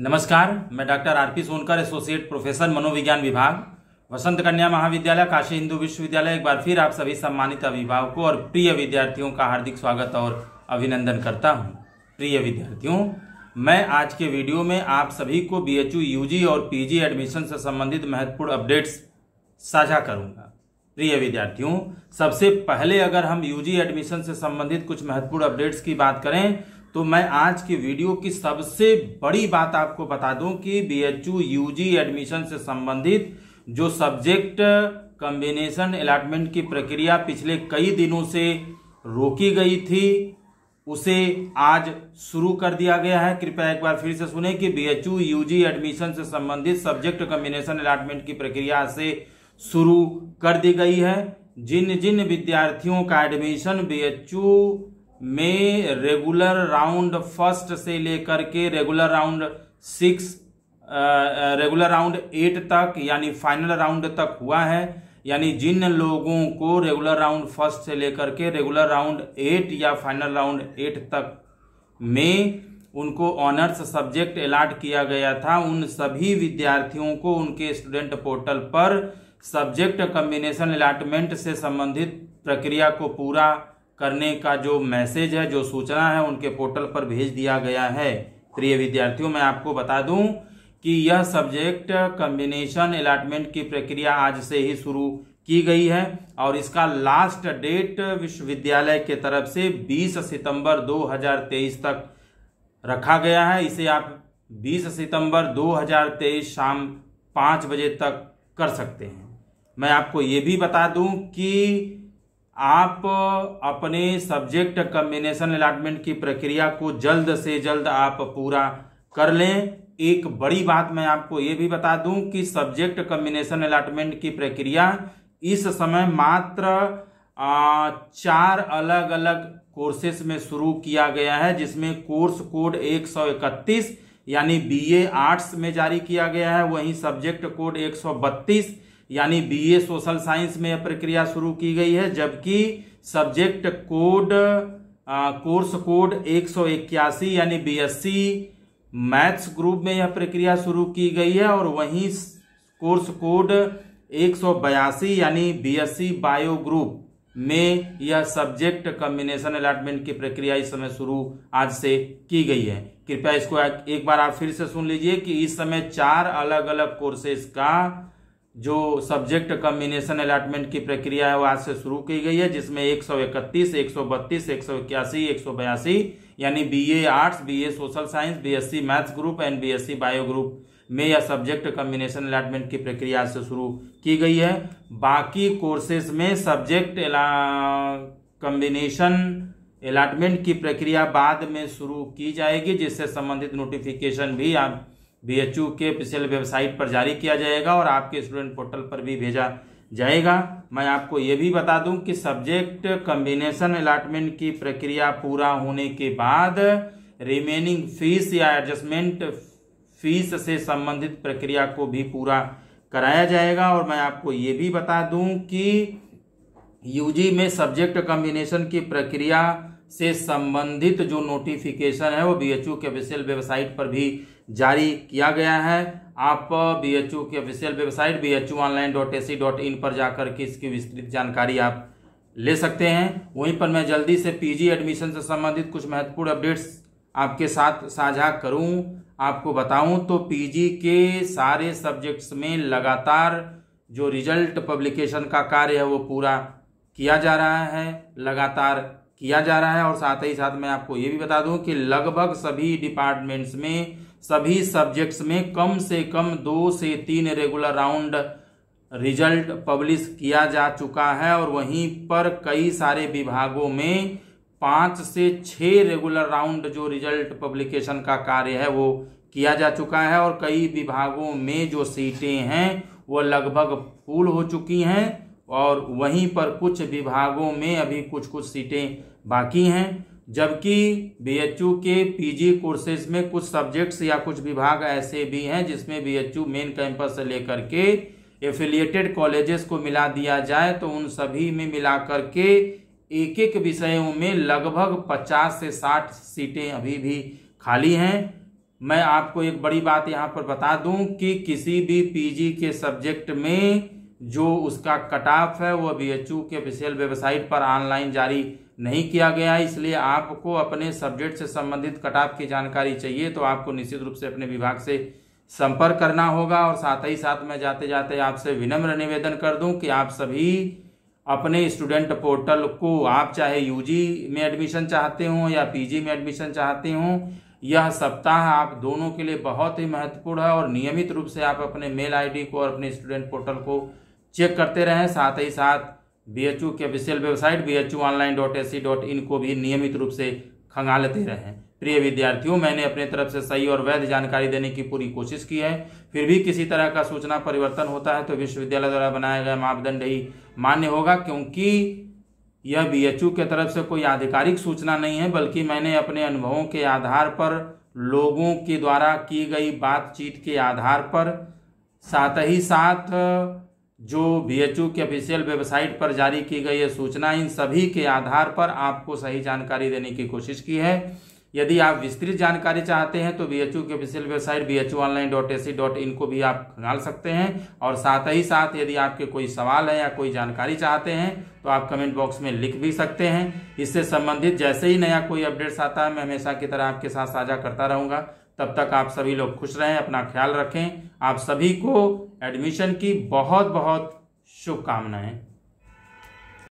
नमस्कार मैं doctor R P Sonkar associate professor मनोविज्ञान विभाग वसंत कन्या महाविद्यालय काशी हिंदू विश्वविद्यालय एक बार फिर आप सभी सम्मानित अभिभावकों और प्रिय विद्यार्थियों का हार्दिक स्वागत और अभिनंदन करता हूँ प्रिय विद्यार्थियों मैं आज के वीडियो में आप सभी को बी एच और पीजी एडमिशन से संबंधित महत्वपूर्ण अपडेट्स साझा करूँगा प्रिय विद्यार्थियों सबसे पहले अगर हम यूजी एडमिशन से संबंधित कुछ महत्वपूर्ण अपडेट्स की बात करें तो मैं आज की वीडियो की सबसे बड़ी बात आपको बता दूं कि बी एच यूजी एडमिशन से संबंधित जो सब्जेक्ट कम्बिनेशन अलाटमेंट की प्रक्रिया पिछले कई दिनों से रोकी गई थी उसे आज शुरू कर दिया गया है कृपया एक बार फिर से सुने कि बी एच यूजी एडमिशन से संबंधित सब्जेक्ट कम्बिनेशन अलाटमेंट की प्रक्रिया से शुरू कर दी गई है जिन जिन विद्यार्थियों का एडमिशन बी एच में रेगुलर राउंड फर्स्ट से लेकर के regular round six regular round eight तक यानी फाइनल राउंड तक हुआ है यानी जिन लोगों को रेगुलर राउंड फर्स्ट से लेकर के रेगुलर राउंड एट या फाइनल राउंड एट तक में उनको ऑनर्स सब्जेक्ट अलाट किया गया था उन सभी विद्यार्थियों को उनके स्टूडेंट पोर्टल पर सब्जेक्ट कम्बिनेशन अलाटमेंट से संबंधित प्रक्रिया को पूरा करने का जो मैसेज है जो सूचना है उनके पोर्टल पर भेज दिया गया है प्रिय विद्यार्थियों मैं आपको बता दूं कि यह सब्जेक्ट कम्बिनेशन अलाटमेंट की प्रक्रिया आज से ही शुरू की गई है और इसका लास्ट डेट विश्वविद्यालय के तरफ से 20 सितंबर 2023 तक रखा गया है इसे आप 20 सितंबर 2023 शाम पाँच बजे तक कर सकते हैं मैं आपको ये भी बता दूं कि आप अपने सब्जेक्ट कम्बिनेशन अलाटमेंट की प्रक्रिया को जल्द से जल्द आप पूरा कर लें एक बड़ी बात मैं आपको ये भी बता दूं कि सब्जेक्ट कम्बिनेशन अलाटमेंट की प्रक्रिया इस समय मात्र चार अलग अलग कोर्सेस में शुरू किया गया है जिसमें कोर्स कोड 131 यानी बीए आर्ट्स में जारी किया गया है वहीं सब्जेक्ट कोड 132 यानी बीए सोशल साइंस में यह प्रक्रिया शुरू की गई है जबकि सब्जेक्ट कोड कोर्स कोड एक सौ इक्यासी यानी बीएससी मैथ्स ग्रुप में यह प्रक्रिया शुरू की गई है और वहीं कोर्स कोड एक सौ बयासी यानी बीएससी बायो ग्रुप में यह सब्जेक्ट कम्बिनेशन अलाटमेंट की प्रक्रिया इस समय शुरू आज से की गई है कृपया इसको एक बार आप फिर से सुन लीजिए कि इस समय चार अलग अलग कोर्सेज का जो सब्जेक्ट कम्बिनेशन अलाटमेंट की प्रक्रिया है वो आज से शुरू की गई है जिसमें 131, 132, 181, 182 यानी BA arts BA social science BSc maths group and BSc bio group में यह सब्जेक्ट कम्बिनेशन अलाटमेंट की प्रक्रिया आज से शुरू की गई है बाकी कोर्सेज में सब्जेक्ट कम्बिनेशन अलाटमेंट की प्रक्रिया बाद में शुरू की जाएगी जिससे संबंधित नोटिफिकेशन भी आप बी एच यू के ऑफिशियल वेबसाइट पर जारी किया जाएगा और आपके स्टूडेंट पोर्टल पर भी भेजा जाएगा मैं आपको ये भी बता दूं कि सब्जेक्ट कम्बिनेशन अलाटमेंट की प्रक्रिया पूरा होने के बाद रिमेनिंग फीस या एडजस्टमेंट फीस से संबंधित प्रक्रिया को भी पूरा कराया जाएगा और मैं आपको ये भी बता दूं कि यूजी में सब्जेक्ट कम्बिनेशन की प्रक्रिया से संबंधित जो नोटिफिकेशन है वो बी एच के ऑफिशियल वेबसाइट पर भी जारी किया गया है आप बी एच के official website B H online dot A C dot in पर जाकर के इसकी विस्तृत जानकारी आप ले सकते हैं वहीं पर मैं जल्दी से पीजी एडमिशन से संबंधित कुछ महत्वपूर्ण अपडेट्स आपके साथ साझा करूं आपको बताऊं तो पीजी के सारे सब्जेक्ट्स में लगातार जो रिजल्ट पब्लिकेशन का कार्य है वो पूरा किया जा रहा है लगातार किया जा रहा है और साथ ही साथ मैं आपको ये भी बता दूं कि लगभग सभी डिपार्टमेंट्स में सभी सब्जेक्ट्स में कम से कम दो से तीन रेगुलर राउंड रिजल्ट पब्लिश किया जा चुका है और वहीं पर कई सारे विभागों में पाँच से छः रेगुलर राउंड जो रिजल्ट पब्लिकेशन का कार्य है वो किया जा चुका है और कई विभागों में जो सीटें हैं वो लगभग फुल हो चुकी हैं और वहीं पर कुछ विभागों में अभी कुछ कुछ सीटें बाकी हैं जबकि बीएचयू के पीजी कोर्सेज में कुछ सब्जेक्ट्स या कुछ विभाग ऐसे भी हैं जिसमें बीएचयू मेन कैंपस से लेकर के एफिलिएटेड कॉलेजेस को मिला दिया जाए तो उन सभी में मिला करके एक एक विषयों में लगभग 50 से 60 सीटें अभी भी खाली हैं मैं आपको एक बड़ी बात यहाँ पर बता दूँ कि किसी भी पीजी के सब्जेक्ट में जो उसका कट ऑफ है वह बीएचयू के ऑफिशियल वेबसाइट पर ऑनलाइन जारी नहीं किया गया है इसलिए आपको अपने सब्जेक्ट से संबंधित कटाप की जानकारी चाहिए तो आपको निश्चित रूप से अपने विभाग से संपर्क करना होगा और साथ ही साथ मैं जाते जाते आपसे विनम्र निवेदन कर दूं कि आप सभी अपने स्टूडेंट पोर्टल को आप चाहे यूजी में एडमिशन चाहते हों या पीजी में एडमिशन चाहते हों यह सप्ताह आप दोनों के लिए बहुत ही महत्वपूर्ण है और नियमित रूप से आप अपने मेल आईडी को और अपने स्टूडेंट पोर्टल को चेक करते रहें साथ ही साथ बी एच यू के official website B H U online dot A C dot in को भी नियमित रूप से खंगालते रहें प्रिय विद्यार्थियों मैंने अपने तरफ से सही और वैध जानकारी देने की पूरी कोशिश की है फिर भी किसी तरह का सूचना परिवर्तन होता है तो विश्वविद्यालय द्वारा बनाया गया मापदंड ही मान्य होगा क्योंकि यह बी एच यू के तरफ से कोई आधिकारिक सूचना नहीं है बल्कि मैंने अपने अनुभवों के आधार पर लोगों के द्वारा की गई बातचीत के आधार पर साथ ही साथ जो बीएचयू की ऑफिशियल वेबसाइट पर जारी की गई है सूचना इन सभी के आधार पर आपको सही जानकारी देने की कोशिश की है यदि आप विस्तृत जानकारी चाहते हैं तो बीएचयू की official website B H online dot A C dot in को भी आप खंगाल सकते हैं और साथ ही साथ यदि आपके कोई सवाल है या कोई जानकारी चाहते हैं तो आप कमेंट बॉक्स में लिख भी सकते हैं इससे संबंधित जैसे ही नया कोई अपडेट्स आता है मैं हमेशा की तरह आपके साथ साझा करता रहूँगा तब तक आप सभी लोग खुश रहें अपना ख्याल रखें आप सभी को एडमिशन की बहुत बहुत शुभकामनाएं